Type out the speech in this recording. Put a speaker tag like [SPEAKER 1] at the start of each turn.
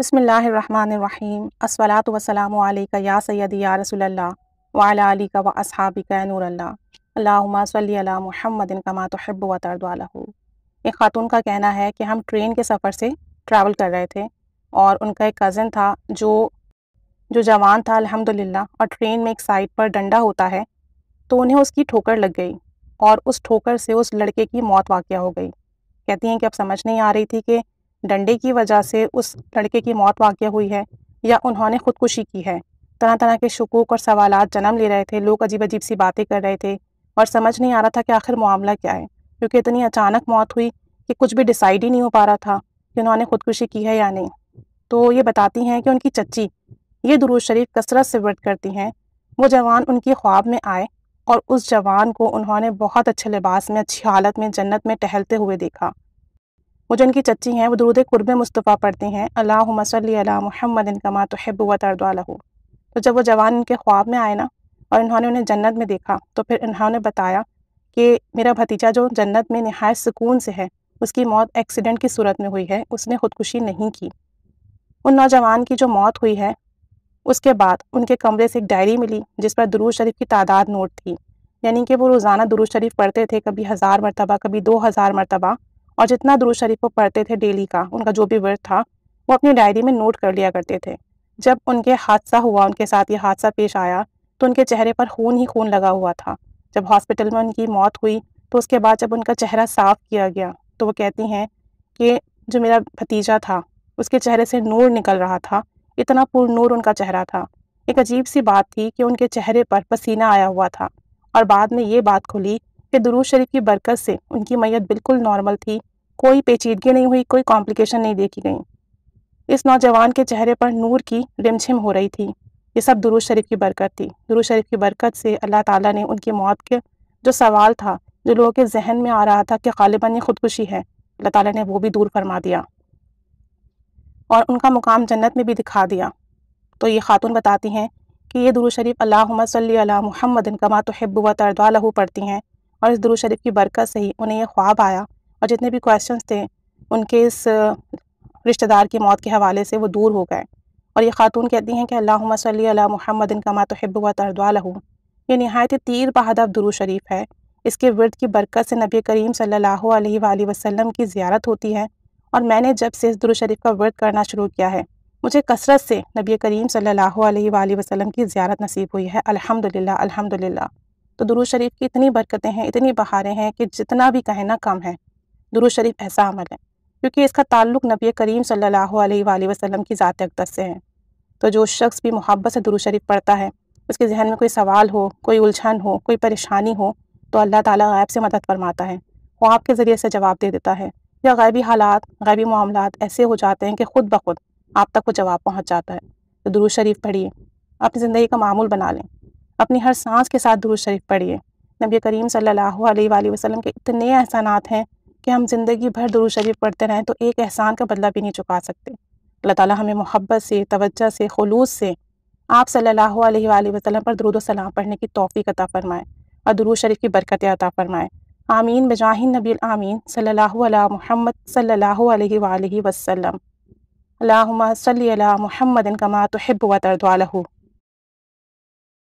[SPEAKER 1] बसमीम अस्सलात वसलाम या सैद या रसोल्ला वाला अली का व असहाबी का नूरल्ला अल्लाहुम्मा सल्ली अला कमा तहब व तरदवालहू एक ख़ातून का कहना है कि हम ट्रेन के सफ़र से ट्रैवल कर रहे थे और उनका एक कज़न था जो जो जवान था अल्हम्दुलिल्लाह और ट्रेन में एक साइड पर डंडा होता है तो उन्हें उसकी ठोकर लग गई और उस ठोकर से उस लड़के की मौत वाक़ हो गई कहती हैं कि अब समझ नहीं आ रही थी कि डंडे की वजह से उस लड़के की मौत वाक़ हुई है या उन्होंने खुदकुशी की है तरह तरह के शकूक और सवाल जन्म ले रहे थे लोग अजीब अजीब सी बातें कर रहे थे और समझ नहीं आ रहा था कि आखिर मामला क्या है क्योंकि इतनी अचानक मौत हुई कि कुछ भी डिसाइड ही नहीं हो पा रहा था कि उन्होंने खुदकुशी की है या नहीं तो ये बताती हैं कि उनकी चच्ची ये दुरूज शरीफ कसरत से वर्द करती हैं वो जवान उनकी ख्वाब में आए और उस जवान को उन्होंने बहुत अच्छे लिबास में अच्छी हालत में जन्नत में टहलते हुए देखा वो जो इनकी चच्ची हैं वो दरूद कुरब मुस्तफ़ा पढ़ती हैं अल्लाह मसल महमद मा तो हैब्ब व तो जब वो जवान इनके ख्वाब में आए ना और इन्होंने उन्हें जन्नत में देखा तो फिर इन्होंने बताया कि मेरा भतीजा जो जन्नत में नहायत सुकून से है उसकी मौत एक्सीडेंट की सूरत में हुई है उसने ख़ुदकुशी नहीं की उन नौजवान की जो मौत हुई है उसके बाद उनके कमरे से एक डायरी मिली जिस पर दरूज शरीफ की तादाद नोट थी यानी कि वो रोज़ाना दरूज शरीफ पढ़ते थे कभी हज़ार मरतबा कभी दो हज़ार मरतबा और जितना दुरुज शरीफ वो पढ़ते थे डेली का उनका जो भी वर्ड था वो अपनी डायरी में नोट कर लिया करते थे जब उनके हादसा हुआ उनके साथ ये हादसा पेश आया तो उनके चेहरे पर खून ही खून लगा हुआ था जब हॉस्पिटल में उनकी मौत हुई तो उसके बाद जब उनका चेहरा साफ किया गया तो वो कहती हैं कि जो मेरा भतीजा था उसके चेहरे से नूर निकल रहा था इतना पूर्ण नूर उनका चेहरा था एक अजीब सी बात थी कि उनके चेहरे पर पसीना आया हुआ था और बाद में ये बात खुली कि दुरूद शरीफ की बरकत से उनकी मैत बिल्कुल नॉर्मल थी कोई पेचीदगी नहीं हुई कोई कॉम्प्लिकेशन नहीं देखी गई इस नौजवान के चेहरे पर नूर की रिमझिम हो रही थी ये सब दुरू शरीफ की बरकत थी दुरू शरीफ की बरकत से अल्लाह ताला ने उनकी मौत के जो सवाल था जो लोगों के जहन में आ रहा था कि गालिबा ने खुदकुशी है अल्लाह ताला ने वो भी दूर फरमा दिया और उनका मुकाम जन्नत में भी दिखा दिया तो ये खातून बताती हैं कि ये दुरू शरीफ अल्लाह सल महमदिन कमा तो व तरदा पढ़ती हैं और इस दरुज शरीफ की बरकत से ही उन्हें यह ख्वाब आया और जितने भी क्वेश्चन थे उनके इस रिश्तेदार की मौत के हवाले से वो दूर हो गए और ये खातून कहती हैं कि अल्लाह सल महमदिन मा तो हिब्ब व ये नहायत तीर बहादब दुरू शरीफ है इसके वर्द की बरकत से नबी करीम सल्ला वसलम की ज़्यारत होती है और मैंने जब से इस दुरू शरीफ का वर्द करना शुरू किया है मुझे कसरत से नबी करीम सल्लल्लाहु अलैहि वसल्लम की ज़्यारत नसीब हुई है अल्हम्दुलिल्लाह अल्हम्दुलिल्लाह तो दुरूज शरीफ की इतनी बरकतें हैं इतनी बहारें हैं कि जितना भी कहना कम है दुरूज शरीफ ऐसा अमल है क्योंकि इसका ताल्लुक नबी करीम सल्लल्लाहु अलैहि वसल्लम की ज़ात अकदस से है तो जो शख्स भी मोहब्बत से दुरू शरीफ पढ़ता है उसके जहन में कोई सवाल हो कोई उलझन हो कोई परेशानी हो तो अल्लाह ताला गैब से मदद फरमाता है वो आपके ज़रिए से जवाब दे देता है या गैबी हालात गैबी मामला ऐसे हो जाते हैं कि ख़ुद ब खुद आप तक वो जवाब पहुँच जाता है तो दुरू शरीफ पढ़िए अपनी ज़िंदगी का मामूल बना लें अपनी हर सांस के साथ दूर शरीफ पढ़िए नबी करीम सल्लल्लाहु अलैहि वसल्लम के इतने एहसानात हैं कि हम ज़िंदगी भर दुरू शरीफ पढ़ते रहें तो एक एहसान का बदला भी नहीं चुका सकते अल्लाह ताला हमें मोहब्बत से तवज्जा से खलूस से आप सल्लल्लाहु अलैहि वसल्लम पर दरुद सलाम पढ़ने की तोफ़ी अता फ़रमाए और दुरू शरीफ की बरकत अता फ़रमाए आमीन बजाहिन नबी आमीन सल्ला महमद सल्ला वसलम अल्लाम सल महमदिन कमा तो हिब व